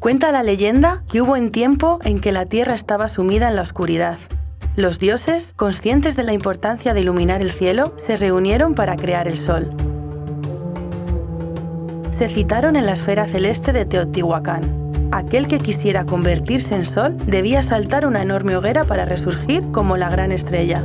Cuenta la leyenda que hubo un tiempo en que la Tierra estaba sumida en la oscuridad. Los dioses, conscientes de la importancia de iluminar el cielo, se reunieron para crear el sol. Se citaron en la esfera celeste de Teotihuacán. Aquel que quisiera convertirse en sol debía saltar una enorme hoguera para resurgir como la gran estrella.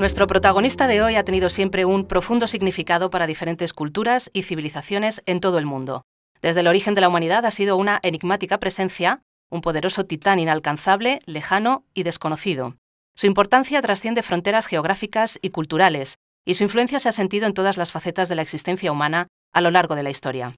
Nuestro protagonista de hoy ha tenido siempre un profundo significado para diferentes culturas y civilizaciones en todo el mundo. Desde el origen de la humanidad ha sido una enigmática presencia, un poderoso titán inalcanzable, lejano y desconocido. Su importancia trasciende fronteras geográficas y culturales, y su influencia se ha sentido en todas las facetas de la existencia humana a lo largo de la historia.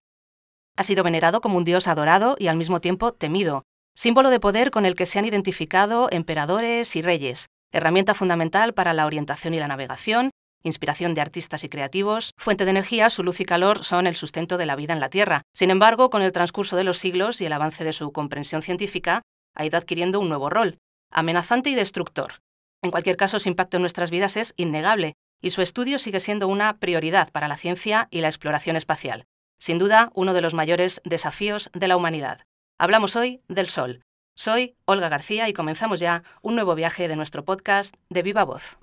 Ha sido venerado como un dios adorado y al mismo tiempo temido, símbolo de poder con el que se han identificado emperadores y reyes, herramienta fundamental para la orientación y la navegación, inspiración de artistas y creativos, fuente de energía, su luz y calor son el sustento de la vida en la Tierra. Sin embargo, con el transcurso de los siglos y el avance de su comprensión científica, ha ido adquiriendo un nuevo rol, amenazante y destructor. En cualquier caso, su impacto en nuestras vidas es innegable, y su estudio sigue siendo una prioridad para la ciencia y la exploración espacial. Sin duda, uno de los mayores desafíos de la humanidad. Hablamos hoy del Sol, soy Olga García y comenzamos ya un nuevo viaje de nuestro podcast de Viva Voz.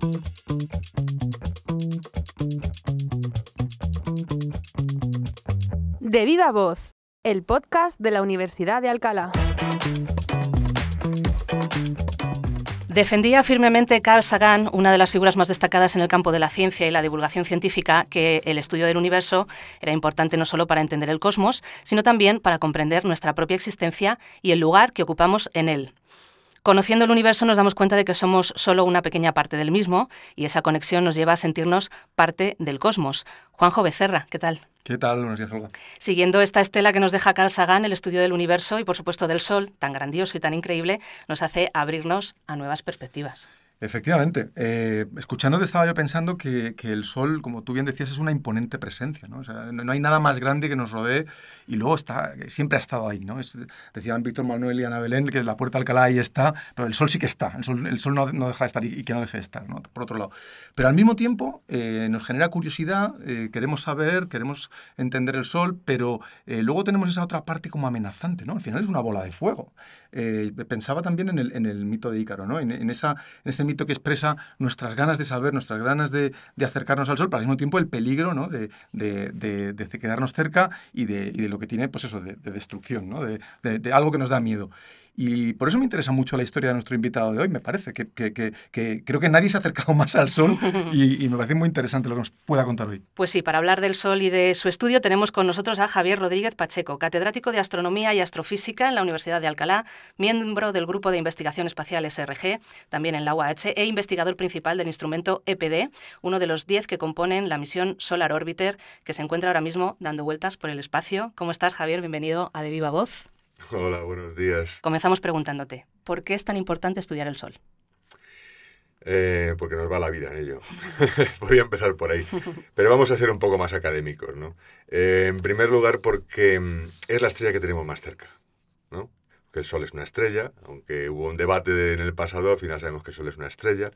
De Viva Voz, el podcast de la Universidad de Alcalá. Defendía firmemente Carl Sagan, una de las figuras más destacadas en el campo de la ciencia y la divulgación científica, que el estudio del universo era importante no solo para entender el cosmos, sino también para comprender nuestra propia existencia y el lugar que ocupamos en él. Conociendo el universo nos damos cuenta de que somos solo una pequeña parte del mismo y esa conexión nos lleva a sentirnos parte del cosmos. Juanjo Becerra, ¿qué tal? ¿Qué tal? Buenos días, Siguiendo esta estela que nos deja Carl Sagan, el estudio del universo y por supuesto del Sol, tan grandioso y tan increíble, nos hace abrirnos a nuevas perspectivas. Efectivamente. Eh, escuchándote estaba yo pensando que, que, el sol, como tú bien decías, es una imponente presencia. ¿no? O sea, no, hay nada más grande que nos rodee y luego está, siempre ha estado ahí. ¿no? Es, decían Víctor Manuel y Ana Belén que la puerta de Alcalá ahí está, pero el sol sí que está. El sol, el sol no, deja de estar y, que no deje de estar, ¿no? por otro lado. Pero al mismo tiempo eh, nos genera curiosidad, eh, queremos saber, queremos entender el sol, pero luego tenemos esa otra parte como amenazante. ¿no? Al final es una bola de fuego. pensaba también en el, en el mito de Ícaro, ¿no? en, en esa, mito que expresa nuestras ganas de saber, nuestras ganas de, acercarnos al sol, pero al mismo tiempo el peligro ¿no? de, quedarnos cerca y de, lo que tiene, pues eso, de, destrucción, ¿no? de algo que nos da miedo. Y por eso me interesa mucho la historia de nuestro invitado de hoy, me parece, que, creo que nadie se ha acercado más al sol y, me parece muy interesante lo que nos pueda contar hoy. Pues sí, para hablar del sol y de su estudio tenemos con nosotros a Javier Rodríguez Pacheco, catedrático de Astronomía y Astrofísica en la Universidad de Alcalá, miembro del Grupo de Investigación Espacial SRG, también en la UAH, e investigador principal del instrumento EPD, uno de los diez que componen la misión Solar Orbiter, que se encuentra ahora mismo dando vueltas por el espacio. ¿Cómo estás, Javier? Bienvenido a De Viva Voz. Hola, buenos días. Comenzamos preguntándote, ¿por qué es tan importante estudiar el sol? Eh, porque nos va la vida en ello. Podría empezar por ahí. Pero vamos a ser un poco más académicos, ¿no? Eh, en primer lugar, porque mm, es la estrella que tenemos más cerca, ¿no? el Sol es una estrella, aunque hubo un debate en el pasado, al final sabemos que el Sol es una estrella.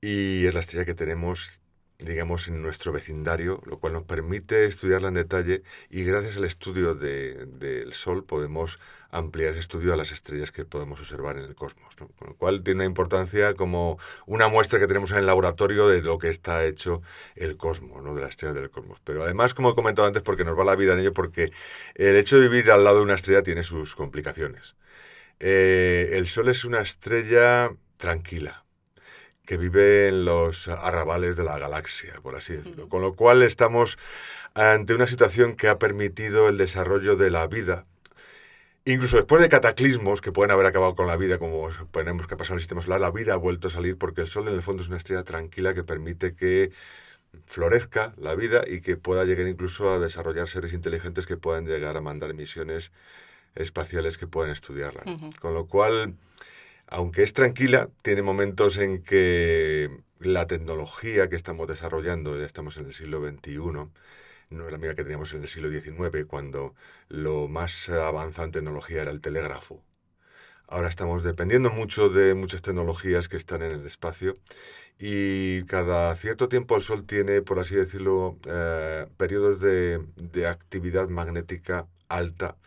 Y es la estrella que tenemos digamos, en nuestro vecindario, lo cual nos permite estudiarla en detalle y gracias al estudio del Sol podemos ampliar ese estudio a las estrellas que podemos observar en el cosmos, con lo cual tiene una importancia como una muestra que tenemos en el laboratorio de lo que está hecho el cosmos, de las estrellas del cosmos. Pero además, como he comentado antes, porque nos va la vida en ello, porque el hecho de vivir al lado de una estrella tiene sus complicaciones. Eh, el Sol es una estrella tranquila, que vive en los arrabales de la galaxia, por así decirlo. Con lo cual estamos ante una situación que ha permitido el desarrollo de la vida, incluso después de cataclismos que pueden haber acabado con la vida, como suponemos que ha pasado en el sistema solar, la vida ha vuelto a salir porque el Sol en el fondo es una estrella tranquila que permite que florezca la vida y que pueda llegar incluso a desarrollar seres inteligentes que puedan llegar a mandar misiones espaciales que puedan estudiarla. Con lo cual, aunque es tranquila, tiene momentos en que la tecnología que estamos desarrollando, ya estamos en el siglo XXI, no es la misma que teníamos en el siglo XIX, cuando lo más avanzado en tecnología era el telégrafo. Ahora estamos dependiendo mucho de muchas tecnologías que están en el espacio y cada cierto tiempo el Sol tiene, por así decirlo, eh, periodos de actividad magnética alta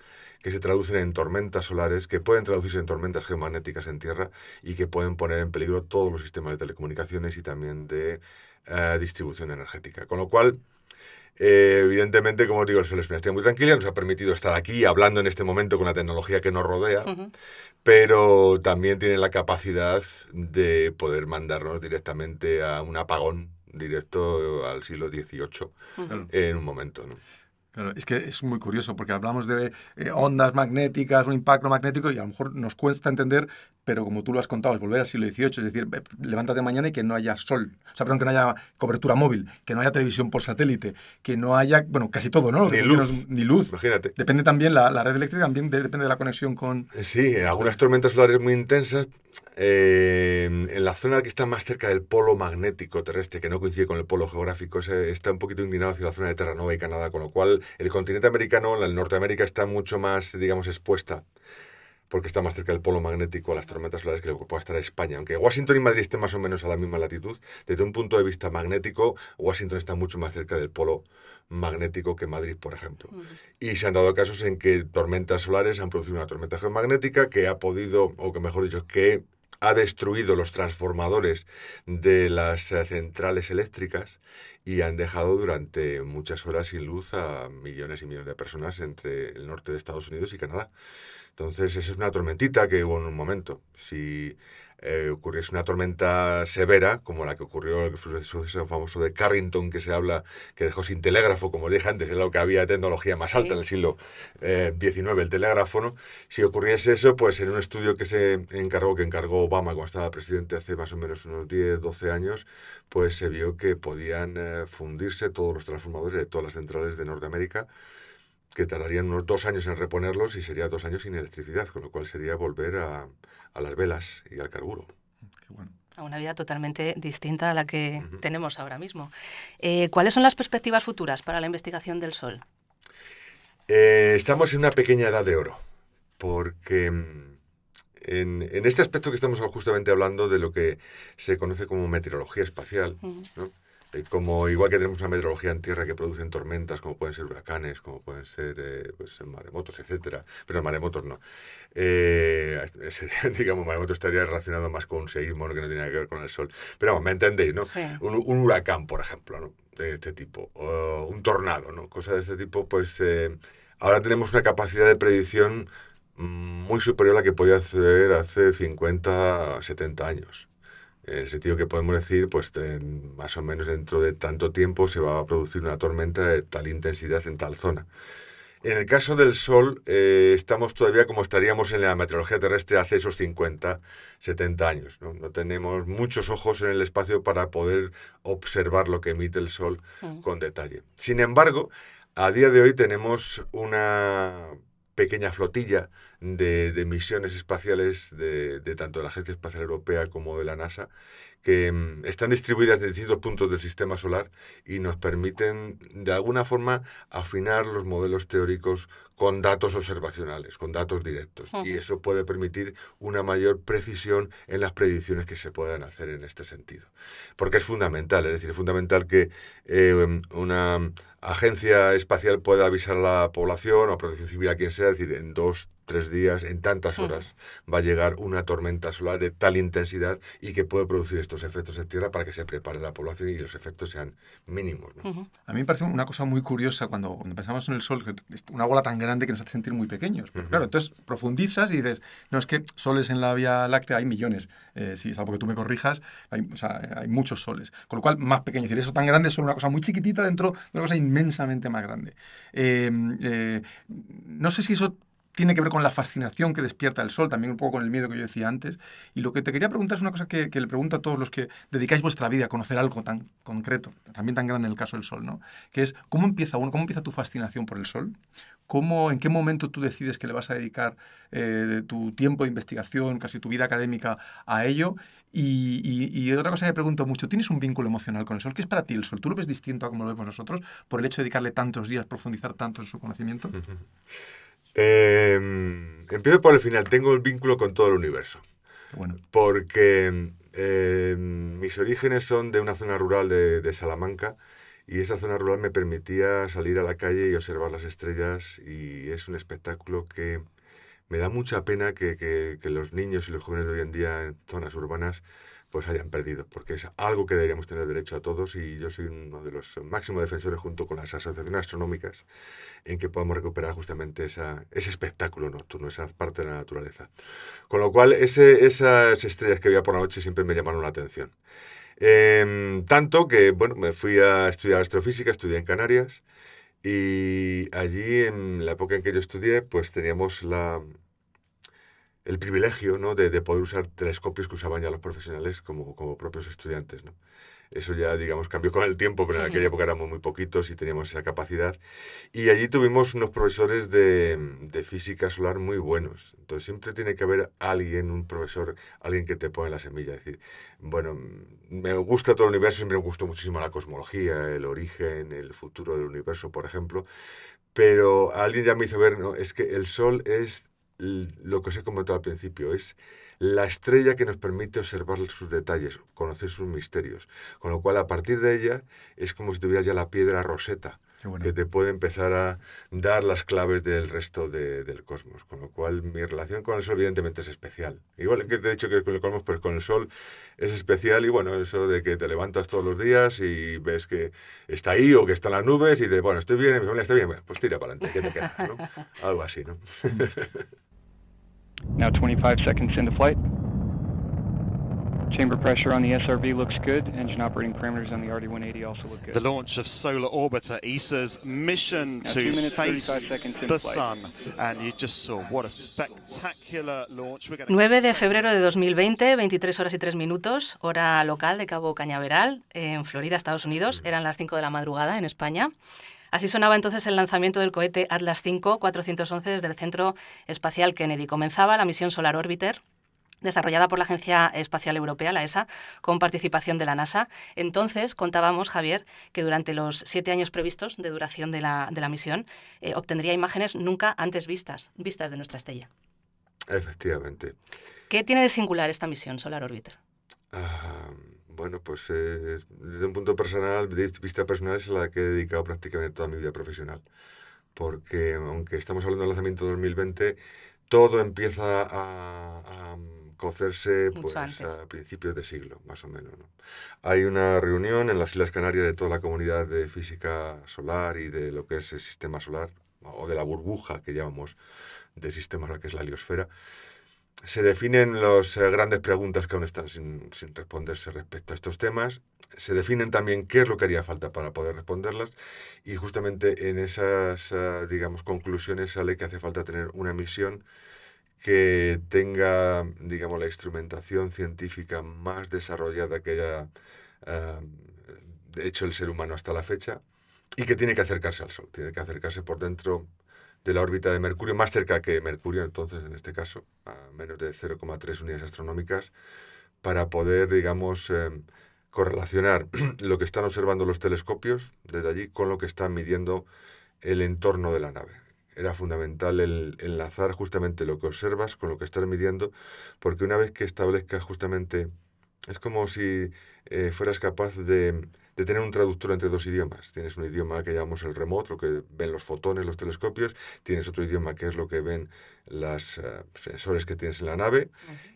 que se traducen en tormentas solares, que pueden traducirse en tormentas geomagnéticas en Tierra y que pueden poner en peligro todos los sistemas de telecomunicaciones y también de eh, distribución energética. Con lo cual, eh, evidentemente, como digo, el sol es una estrella muy tranquila, nos ha permitido estar aquí hablando en este momento con la tecnología que nos rodea, pero también tiene la capacidad de poder mandarnos directamente a un apagón directo al siglo XVIII en un momento es que es muy curioso porque hablamos de eh, ondas magnéticas, un impacto magnético y a lo mejor nos cuesta entender pero como tú lo has contado, es volver al siglo XVIII, es decir, levántate mañana y que no haya sol, o sea, perdón, que no haya cobertura móvil, que no haya televisión por satélite, que no haya, bueno, casi todo, ¿no? Ni luz. Imagínate. Depende también, la, red eléctrica también depende de la conexión con... Eh, sí, algunas tormentas solares muy intensas, eh, en la zona que está más cerca del polo magnético terrestre, que no coincide con el polo geográfico, está un poquito inclinado hacia la zona de Terranova y Canadá, con lo cual el continente americano, el Norteamérica, está mucho más, digamos, expuesta porque está más cerca del polo magnético a las tormentas solares que lo que pueda estar España. Aunque Washington y Madrid estén más o menos a la misma latitud, desde un punto de vista magnético, Washington está mucho más cerca del polo magnético que Madrid, por ejemplo. Y se han dado casos en que tormentas solares han producido una tormenta geomagnética que ha podido, o que mejor dicho, que ha destruido los transformadores de las eh, centrales eléctricas y han dejado durante muchas horas sin luz a millones y millones de personas entre el norte de Estados Unidos y Canadá. Entonces, esa es una tormentita que hubo en un momento. Si eh, ocurriese una tormenta severa, como la que ocurrió el suceso famoso de Carrington, que se habla, que dejó sin telégrafo, como dije antes, es lo que había tecnología más alta en el siglo XIX, eh, el telégrafo, Si ocurriese eso, pues en un estudio que se encargó, que encargó Obama cuando estaba presidente hace más o menos unos 10, 12 años, pues se vio que podían eh, fundirse todos los transformadores de todas las centrales de Norteamérica, que tardarían unos dos años en reponerlos y sería dos años sin electricidad, con lo cual sería volver a a las velas y al carburo. A una vida totalmente distinta a la que tenemos ahora mismo. Eh, ¿Cuáles son las perspectivas futuras para la investigación del Sol? Eh, estamos en una pequeña edad de oro, porque mm, en, este aspecto que estamos justamente hablando de lo que se conoce como meteorología espacial, como igual que tenemos una meteorología en tierra que producen tormentas, como pueden ser huracanes, como pueden ser eh, pues, maremotos, etcétera, pero maremotos no. Eh, digamos, maremoto estaría relacionado más con un seísmo que no tiene que ver con el sol. Pero bueno me entendéis, ¿no? Un, huracán, por ejemplo, de este tipo, un tornado, ¿no? Cosas de este tipo, pues eh, ahora tenemos una capacidad de predicción mm, muy superior a la que podía hacer hace 50, 70 años. En el sentido que podemos decir, pues más o menos dentro de tanto tiempo se va a producir una tormenta de tal intensidad en tal zona. En el caso del Sol, eh, estamos todavía como estaríamos en la meteorología terrestre hace esos 50, 70 años. ¿no? tenemos muchos ojos en el espacio para poder observar lo que emite el Sol mm. con detalle. Sin embargo, a día de hoy tenemos una pequeña flotilla de, misiones espaciales de, tanto la Agencia Espacial Europea como de la NASA, que mm, están distribuidas en distintos puntos del sistema solar y nos permiten, de alguna forma, afinar los modelos teóricos con datos observacionales, con datos directos. Y eso puede permitir una mayor precisión en las predicciones que se puedan hacer en este sentido. Porque es fundamental, es decir, es fundamental que eh, una agencia espacial puede avisar a la población o a Protección Civil a quien sea, es decir, en dos, tres días, en tantas horas, va a llegar una tormenta solar de tal intensidad y que puede producir estos efectos en tierra para que se prepare la población y los efectos sean mínimos. A mí me parece una cosa muy curiosa cuando, pensamos en el Sol, una bola tan grande que nos hace sentir muy pequeños. Pero, Claro, entonces profundizas y dices, no es que soles en la Vía Láctea hay millones, eh, Si es algo que tú me corrijas, eh, hay, muchos soles. Con lo cual, más pequeños. es eso tan grande es una cosa muy chiquitita dentro de una cosa inmensamente más grande. Eh, no sé si eso tiene que ver con la fascinación que despierta el sol, también un poco con el miedo que yo decía antes. Y lo que te quería preguntar es una cosa que, le pregunto a todos los que dedicáis vuestra vida a conocer algo tan concreto, también tan grande en el caso del sol, ¿no? Que es, ¿cómo empieza uno, cómo empieza tu fascinación por el sol? ¿Cómo, ¿En qué momento tú decides que le vas a dedicar eh, tu tiempo de investigación, casi tu vida académica a ello? Y, otra cosa que pregunto mucho, ¿tienes un vínculo emocional con el sol? ¿Qué es para ti el sol? ¿Tú lo ves distinto a como lo vemos nosotros por el hecho de dedicarle tantos días, profundizar tanto en su conocimiento? Em, empiezo por el final. Tengo el vínculo con todo el universo. Porque em, mis orígenes son de una zona rural de, Salamanca y esa zona rural me permitía salir a la calle y observar las estrellas y es un espectáculo que me da mucha pena que los niños y los jóvenes de hoy en día en zonas urbanas pues hayan perdido, porque es algo que deberíamos tener derecho a todos y yo soy uno de los máximos defensores junto con las asociaciones astronómicas en que podamos recuperar justamente esa, ese espectáculo nocturno, esa parte de la naturaleza. Con lo cual, esas estrellas que veía por la noche siempre me llamaron la atención. Em, tanto que, bueno, me fui a estudiar astrofísica, estudié en Canarias y allí, en la época en que yo estudié, pues teníamos la, el privilegio ¿no? de, poder usar telescopios que usaban ya los profesionales como, como propios estudiantes. ¿no? Eso ya, digamos, cambió con el tiempo, pero en aquella época éramos muy poquitos y teníamos esa capacidad. Y allí tuvimos unos profesores de, física solar muy buenos. Entonces siempre tiene que haber alguien, un profesor, alguien que te pone la semilla. Es decir, bueno, me gusta todo el universo, siempre me gustó muchísimo la cosmología, el origen, el futuro del universo, por ejemplo. Pero alguien ya me hizo ver, ¿no? Es que el Sol es lo que os he comentado al principio, es la estrella que nos permite observar sus detalles, conocer sus misterios. Con lo cual, a partir de ella, es como si tuvieras ya la piedra roseta, que te puede empezar a dar las claves del resto del cosmos. Con lo cual, mi relación con el Sol, evidentemente, es especial. Igual que te he dicho que con el cosmos, pues con el Sol es especial. Y bueno, eso de que te levantas todos los días y ves que está ahí o que están las nubes y dices, bueno, estoy bien, mi está bien, pues tira para adelante, que te queda? ¿no? Algo así, ¿no? Now 25 seconds into flight. Chamber pressure on the SRV looks good. Engine operating parameters on the RD-180 also look good. The launch of Solar Orbiter, ESA's mission to the sun. And you just saw what a spectacular launch. 9 de febrero de 2020, 23 horas y 3 minutos, hora local de Cabo Cañaveral, en Florida, Estados Unidos. Eran las 5 de la madrugada en España. Así sonaba entonces el lanzamiento del cohete Atlas V 411 desde el Centro Espacial Kennedy. Comenzaba la misión Solar Orbiter, desarrollada por la Agencia Espacial Europea, la ESA, con participación de la NASA. Entonces contábamos, Javier, que durante los siete años previstos de duración de la, misión eh, obtendría imágenes nunca antes vistas, vistas de nuestra estrella. Efectivamente. ¿Qué tiene de singular esta misión Solar Orbiter? Bueno, pues eh, desde un punto personal, vista personal, es la que he dedicado prácticamente toda mi vida profesional. Porque aunque estamos hablando del lanzamiento 2020, todo empieza a, cocerse pues, a principios de siglo, más o menos. ¿no? Hay una reunión en las Islas Canarias de toda la comunidad de física solar y de lo que es el sistema solar, o de la burbuja que llamamos de sistema que es la heliosfera se definen las eh, grandes preguntas que aún están sin, responderse respecto a estos temas. Se definen también qué es lo que haría falta para poder responderlas. Y justamente en esas, eh, digamos, conclusiones sale que hace falta tener una misión que tenga, digamos, la instrumentación científica más desarrollada que haya eh, hecho el ser humano hasta la fecha y que tiene que acercarse al Sol, tiene que acercarse por dentro de la órbita de Mercurio, más cerca que Mercurio entonces en este caso, a menos de 0,3 unidades astronómicas, para poder, digamos, eh, correlacionar lo que están observando los telescopios desde allí con lo que están midiendo el entorno de la nave. Era fundamental enlazar justamente lo que observas con lo que estás midiendo, porque una vez que establezcas justamente, es como si eh, fueras capaz de de tener un traductor entre dos idiomas. Tienes un idioma que llamamos el remoto, lo que ven los fotones, los telescopios, tienes otro idioma que es lo que ven los eh, sensores que tienes en la nave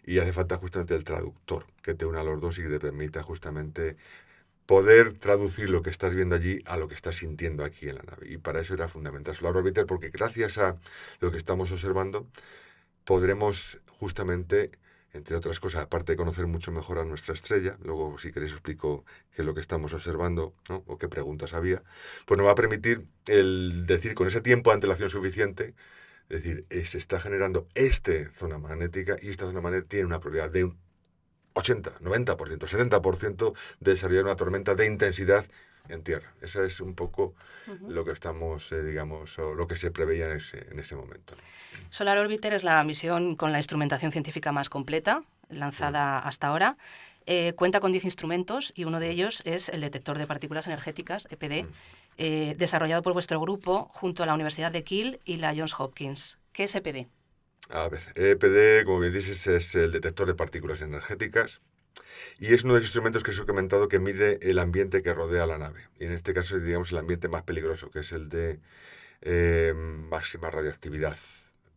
y hace falta justamente el traductor que te una a los dos y que te permita justamente poder traducir lo que estás viendo allí a lo que estás sintiendo aquí en la nave. Y para eso era fundamental Solar Orbiter porque gracias a lo que estamos observando podremos justamente entre otras cosas, aparte de conocer mucho mejor a nuestra estrella, luego si queréis explico qué es lo que estamos observando o qué preguntas había, pues nos va a permitir el decir con ese tiempo de antelación suficiente, es decir, se está generando esta zona magnética y esta zona magnética tiene una probabilidad de un 80, 90%, 70% de desarrollar una tormenta de intensidad en tierra. Eso es un poco lo que estamos, eh, digamos, lo que se preveía en ese, momento. Solar Orbiter es la misión con la instrumentación científica más completa lanzada hasta ahora. Eh, cuenta con 10 instrumentos y uno de ellos es el detector de partículas energéticas, EPD, eh, desarrollado por vuestro grupo junto a la Universidad de Kiel y la Johns Hopkins. ¿Qué es EPD? A ver, EPD, como bien dices, es el detector de partículas energéticas y es uno de los instrumentos que os he comentado que mide el ambiente que rodea la nave. Y en este caso, digamos, el ambiente más peligroso, que es el de eh, máxima radioactividad.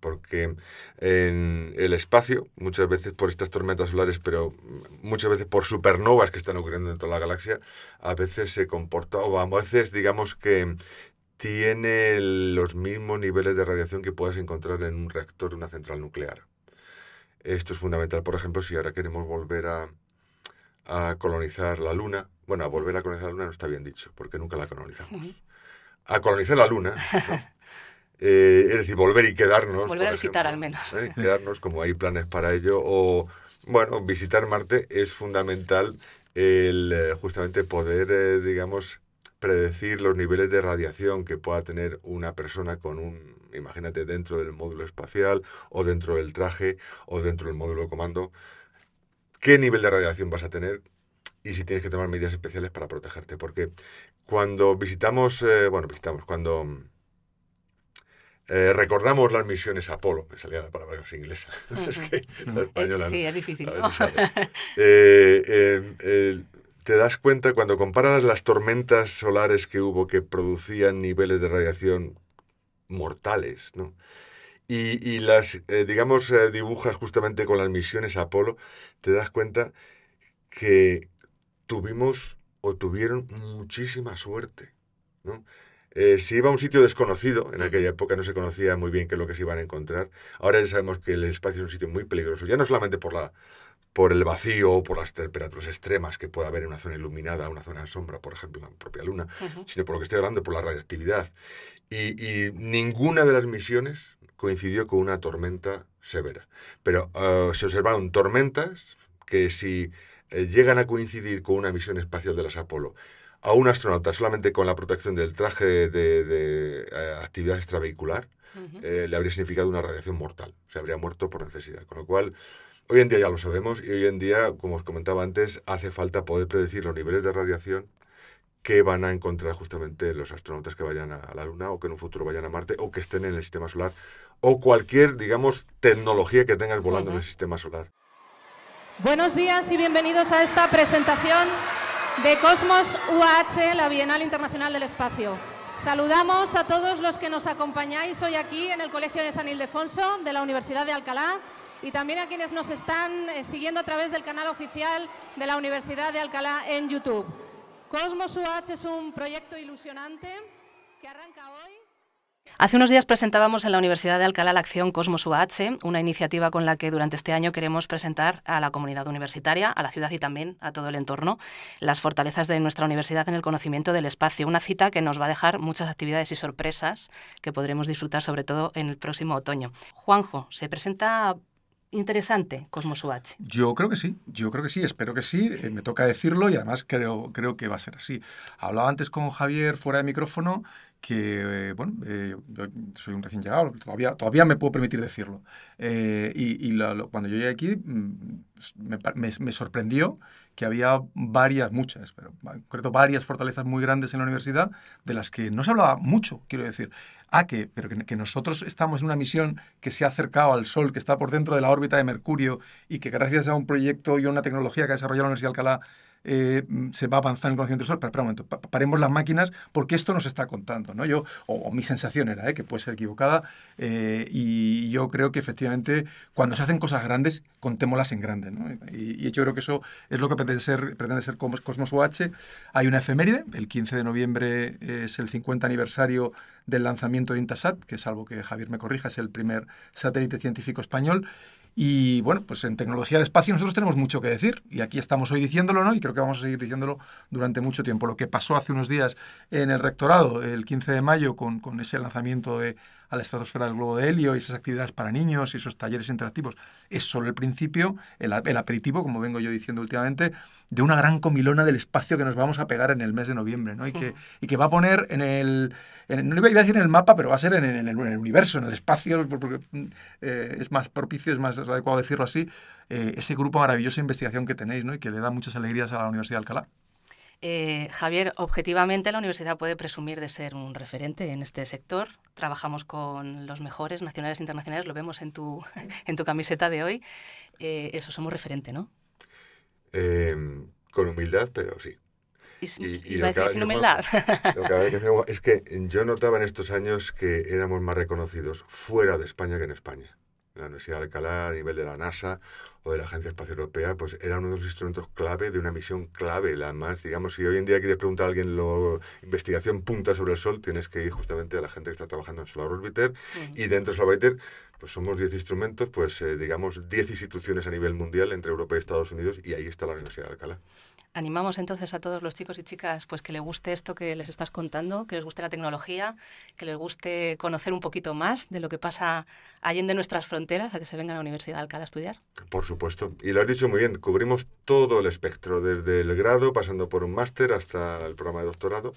Porque en el espacio, muchas veces por estas tormentas solares, pero muchas veces por supernovas que están ocurriendo dentro de la galaxia, a veces se comporta, o a veces digamos que tiene los mismos niveles de radiación que puedas encontrar en un reactor de una central nuclear. Esto es fundamental, por ejemplo, si ahora queremos volver a, a colonizar la Luna. Bueno, a volver a colonizar la Luna no está bien dicho, porque nunca la colonizamos. A colonizar la Luna. Eh, es decir, volver y quedarnos. Volver a visitar al menos. ¿eh? Quedarnos como hay planes para ello. O, bueno, visitar Marte es fundamental el eh, justamente poder, digamos, predecir los niveles de radiación que pueda tener una persona con un, imagínate, dentro del módulo espacial o dentro del traje o dentro del módulo de comando qué nivel de radiación vas a tener y si tienes que tomar medidas especiales para protegerte. Porque cuando visitamos, eh, bueno, visitamos, cuando eh, recordamos las misiones Apolo, me salía la palabra en inglesa, es que en española. Sí, es difícil. Eh, te das cuenta cuando comparas las tormentas solares que hubo que producían niveles de radiación mortales, ¿no? y, las, eh, digamos, eh, dibujas justamente con las misiones Apolo, te das cuenta que tuvimos o tuvieron muchísima suerte, ¿no? Eh, si iba a un sitio desconocido, en aquella época no se conocía muy bien qué es lo que se iban a encontrar, ahora ya sabemos que el espacio es un sitio muy peligroso, ya no solamente por, la, por el vacío o por las temperaturas extremas que puede haber en una zona iluminada, una zona en sombra, por ejemplo, en la propia luna, sino por lo que estoy hablando, por la radioactividad. Y, y ninguna de las misiones coincidió con una tormenta severa. Pero ah, se observaron tormentas que si eh, llegan a coincidir con una misión espacial de las Apolo, a un astronauta solamente con la protección del traje de, eh, actividad extravehicular, eh, le habría significado una radiación mortal. Se habría muerto por necesidad. Con lo cual, hoy en día ya lo sabemos y hoy en día, como os comentaba antes, hace falta poder predecir los niveles de radiación que van a encontrar justamente los astronautas que vayan a la Luna o que en un futuro vayan a Marte o que estén en el sistema solar o cualquier, digamos, tecnología que tengas volando en el sistema solar. Buenos días y bienvenidos a esta presentación de Cosmos UAH, la Bienal Internacional del Espacio. Saludamos a todos los que nos acompañáis hoy aquí en el Colegio de San Ildefonso de la Universidad de Alcalá y también a quienes nos están eh, siguiendo a través del canal oficial de la Universidad de Alcalá en YouTube. Cosmos UH es un proyecto ilusionante que arranca hoy. Hace unos días presentábamos en la Universidad de Alcalá la acción Cosmos UH, una iniciativa con la que durante este año queremos presentar a la comunidad universitaria, a la ciudad y también a todo el entorno las fortalezas de nuestra universidad en el conocimiento del espacio. Una cita que nos va a dejar muchas actividades y sorpresas que podremos disfrutar sobre todo en el próximo otoño. Juanjo, se presenta interesante, Cosmo UH? Yo creo que sí, yo creo que sí, espero que sí, eh, me toca decirlo y además creo, creo que va a ser así. Hablaba antes con Javier fuera de micrófono que, eh, bueno, eh, soy un recién llegado, todavía, todavía me puedo permitir decirlo. y, cuando yo llegué aquí mm, me, me, sorprendió que había varias, muchas, pero en concreto varias fortalezas muy grandes en la universidad de las que no se hablaba mucho, quiero decir. A que, pero que, que, nosotros estamos en una misión que se ha acercado al Sol, que está por dentro de la órbita de Mercurio y que gracias a un proyecto y a una tecnología que ha desarrollado la Universidad de Alcalá eh, mm, se va a avanzar en el conocimiento Sol, Pero espera un momento, paremos las máquinas porque esto nos está contando, ¿no? Yo, o, mi sensación era, ¿eh? que puede ser equivocada, eh, y yo creo que efectivamente cuando se hacen cosas grandes, contémoslas en grande, ¿no? Y, yo creo que eso es lo que pretende ser, pretende ser Cosmos UH. Hay una efeméride, el 15 de noviembre es el 50 aniversario del lanzamiento de Intasat, que salvo que Javier me corrija, es el primer satélite científico español, y bueno, pues en tecnología del espacio nosotros tenemos mucho que decir y aquí estamos hoy diciéndolo, ¿no? Y creo que vamos a seguir diciéndolo durante mucho tiempo. Lo que pasó hace unos días en el rectorado, el 15 de mayo, con, con ese lanzamiento de a la estratosfera del globo de helio y esas actividades para niños y esos talleres interactivos. Es solo el principio, el, aperitivo, como vengo yo diciendo últimamente, de una gran comilona del espacio que nos vamos a pegar en el mes de noviembre, ¿no? Y que, va a poner en el, no iba a decir en el mapa, pero va a ser en, el, universo, en el espacio, porque eh, es más propicio, es más adecuado decirlo así, eh, ese grupo maravilloso de investigación que tenéis, ¿no? Y que le da muchas alegrías a la Universidad de Alcalá. Eh, Javier, objetivamente la universidad puede presumir de ser un referente en este sector. Trabajamos con los mejores, nacionales e internacionales, lo vemos en tu, en tu camiseta de hoy. Eh, eso somos referente, ¿no? Em, con humildad, pero sí. Y, lo que, sin humildad. es que yo notaba en estos años que éramos más reconocidos fuera de España que en España. En la Universidad de Alcalá, a nivel de la NASA, o de la Agencia Espacial Europea, pues era uno de los instrumentos clave de una misión clave, la más, digamos, si hoy en día quieres preguntar a alguien lo investigación punta sobre el Sol, tienes que ir justamente a la gente que está trabajando en Solar Orbiter mm. y dentro de Solar Orbiter pues somos 10 instrumentos, pues eh, digamos 10 instituciones a nivel mundial entre Europa y Estados Unidos y ahí está la Universidad de Alcalá. Animamos entonces a todos los chicos y chicas pues que les guste esto que les estás contando, que les guste la tecnología, que les guste conocer un poquito más de lo que pasa allá de nuestras fronteras, a que se vengan a la Universidad de Alcalá a estudiar. Y lo has dicho muy bien, cubrimos todo el espectro, desde el grado, pasando por un máster hasta el programa de doctorado.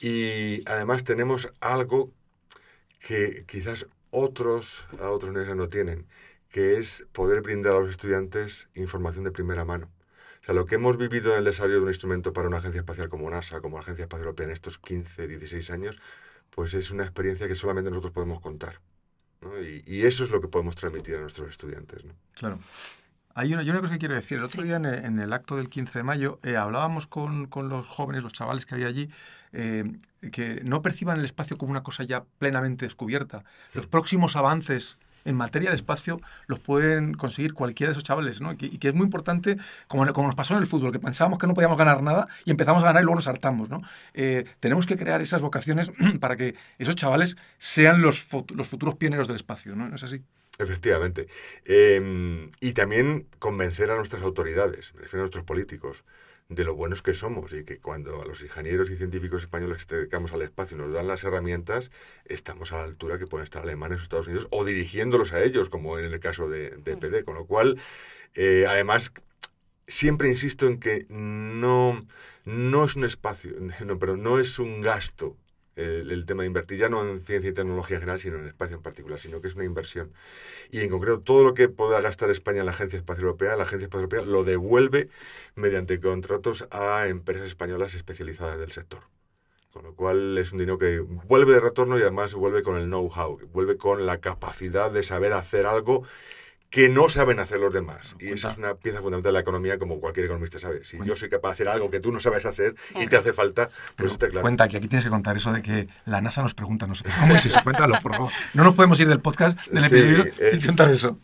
Y además tenemos algo que quizás otros a otros universidades no tienen, que es poder brindar a los estudiantes información de primera mano. O sea, lo que hemos vivido en el desarrollo de un instrumento para una agencia espacial como NASA, como la Agencia Espacial Europea en estos 15, 16 años, pues es una experiencia que solamente nosotros podemos contar. Y, eso es lo que podemos transmitir a nuestros estudiantes. Claro. Hay una, yo una cosa que quiero decir. El otro día en el, acto del 15 de mayo eh, hablábamos con, los jóvenes, los chavales que había allí, eh, que no perciban el espacio como una cosa ya plenamente descubierta. Los próximos avances en materia de espacio los pueden conseguir cualquiera de esos chavales, ¿no? Y que, es muy importante, como, como, nos pasó en el fútbol, que pensábamos que no podíamos ganar nada y empezamos a ganar y luego nos hartamos, ¿no? Eh, tenemos que crear esas vocaciones para que esos chavales sean los, los futuros pioneros del espacio, ¿no? ¿No es así? Efectivamente. Em, y también convencer a nuestras autoridades, me refiero a nuestros políticos, de lo buenos que somos y que cuando a los ingenieros y científicos españoles que dedicamos al espacio nos dan las herramientas, estamos a la altura que pueden estar alemanes o Estados Unidos o dirigiéndolos a ellos, como en el caso de, PD. Con lo cual, eh, además, siempre insisto en que no, no es un espacio, no, no es un gasto el, tema de invertir ya no en ciencia y tecnología general, sino en espacio en particular, sino que es una inversión. Y en concreto, todo lo que pueda gastar España en la Agencia Espacial Europea, la Agencia Espacial Europea lo devuelve mediante contratos a empresas españolas especializadas del sector. Con lo cual es un dinero que vuelve de retorno y además vuelve con el know-how, vuelve con la capacidad de saber hacer algo que no saben hacer los demás. Y esa es una pieza fundamental de la economía, como cualquier economista sabe. Si yo soy capaz de hacer algo que tú no sabes hacer y te hace falta, pues está claro. Cuenta que aquí tienes que contar eso de que la NASA nos pregunta a nosotros. ¿Cómo se cuéntalo, por favor. No nos podemos ir del podcast, del episodio, eh, sin contar eso.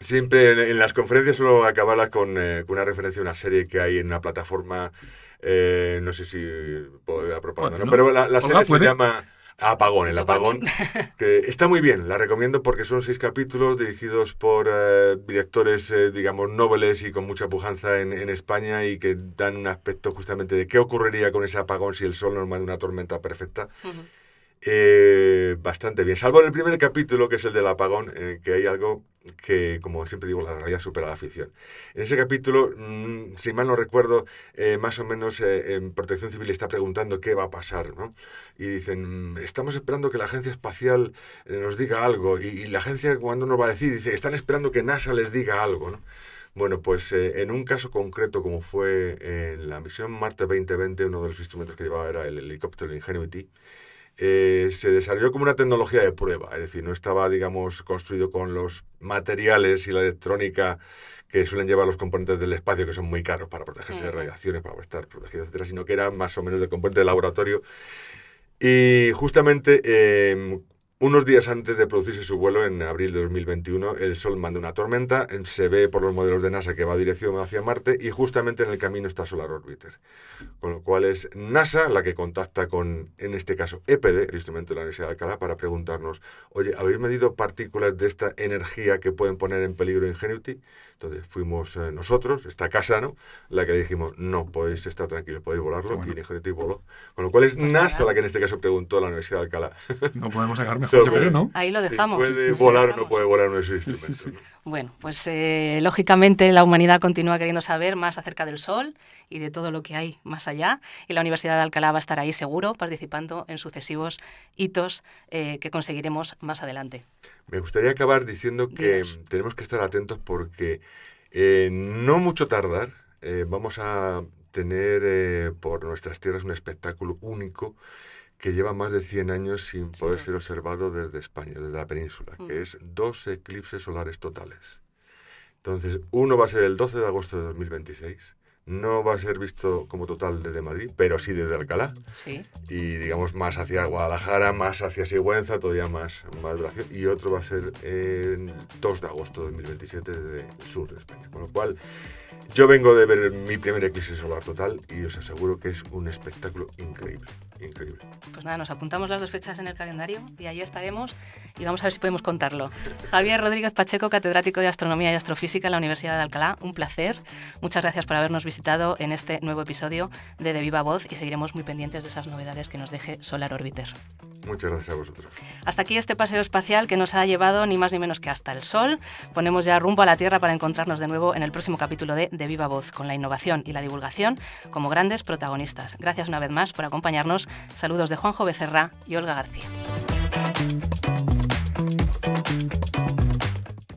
Siempre en, las conferencias suelo acabarlas con, eh, con, una referencia a una serie que hay en una plataforma, eh, no sé si puedo a propaganda, pero la serie se llama... Ah, apagón, el apagón. está muy bien, la recomiendo porque son seis capítulos dirigidos por eh, directores, eh, digamos, nobles y con mucha pujanza en, España y que dan un aspecto justamente de qué ocurriría con ese apagón si el sol nos manda una tormenta perfecta. Eh, bastante bien, salvo en el primer capítulo, que es el del apagón, que hay algo que, como siempre digo, la realidad supera la ficción. En ese capítulo, mm, si mal no recuerdo, eh, más o menos eh, en Protección Civil está preguntando qué va a pasar, ¿no? Y dicen, mm, estamos esperando que la agencia espacial eh, nos diga algo. Y, la agencia, cuando nos va a decir, dice, están esperando que NASA les diga algo, ¿no? Bueno, pues en un caso concreto como fue en la misión Marte 2020, uno de los instrumentos que llevaba era el helicóptero Ingenuity, eh, se desarrolló como una tecnología de prueba, es decir, no estaba, digamos, construido con los materiales y la electrónica que suelen llevar los componentes del espacio, que son muy caros para protegerse de radiaciones, para estar protegidos, etcétera, sino que era más o menos de componente de laboratorio. Y justamente em, unos días antes de producirse su vuelo, en abril de 2021, el Sol manda una tormenta, se ve por los modelos de NASA que va dirección hacia Marte y justamente en el camino está Solar Orbiter. Con lo cual es NASA la que contacta con, en este caso, EPD, el instrumento de la Universidad de Alcalá, para preguntarnos, oye, ¿habéis medido partículas de esta energía que pueden poner en peligro Ingenuity? Entonces fuimos eh, nosotros, esta casa, ¿no? La que dijimos, no, podéis estar tranquilos, podéis volarlo, y el y voló. Con lo cual es pues NASA la que en este caso preguntó a la Universidad de Alcalá. No podemos sacar mejor, ¿no? Ahí lo dejamos. puede volar o no puede volar no es Bueno, pues eh, lógicamente la humanidad continúa queriendo saber más acerca del Sol y de todo lo que hay más allá, y la Universidad de Alcalá va a estar ahí seguro, participando en sucesivos hitos eh, que conseguiremos más adelante. Me gustaría acabar diciendo que tenemos que estar atentos porque eh, no mucho tardar eh, vamos a tener eh, por nuestras tierras un espectáculo único que lleva más de 100 años sin poder ser observado desde España, desde la península, que mm. es dos eclipses solares totales. Entonces, uno va a ser el 12 de agosto de 2026 no va a ser visto como total desde Madrid, pero sí desde Alcalá. Sí. Y digamos más hacia Guadalajara, más hacia Sigüenza, todavía más, más duración. Y otro va a ser el 2 de agosto de 2027 desde el sur de España. Con lo cual, yo vengo de ver mi primer eclipse solar total y os aseguro que es un espectáculo increíble, increíble. Pues nada, nos apuntamos las dos fechas en el calendario y ahí estaremos y vamos a ver si podemos contarlo. Javier Rodríguez Pacheco, catedrático de Astronomía y Astrofísica en la Universidad de Alcalá, un placer. Muchas gracias por habernos visitado en este nuevo episodio de De Viva Voz y seguiremos muy pendientes de esas novedades que nos deje Solar Orbiter. Muchas gracias a vosotros. Hasta aquí este paseo espacial que nos ha llevado ni más ni menos que hasta el Sol. Ponemos ya rumbo a la Tierra para encontrarnos de nuevo en el próximo capítulo de de viva voz, con la innovación y la divulgación como grandes protagonistas. Gracias una vez más por acompañarnos. Saludos de Juanjo Becerra y Olga García.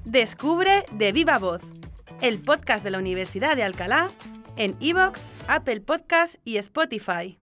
Descubre de viva voz, el podcast de la Universidad de Alcalá en iVoox, Apple Podcast y Spotify.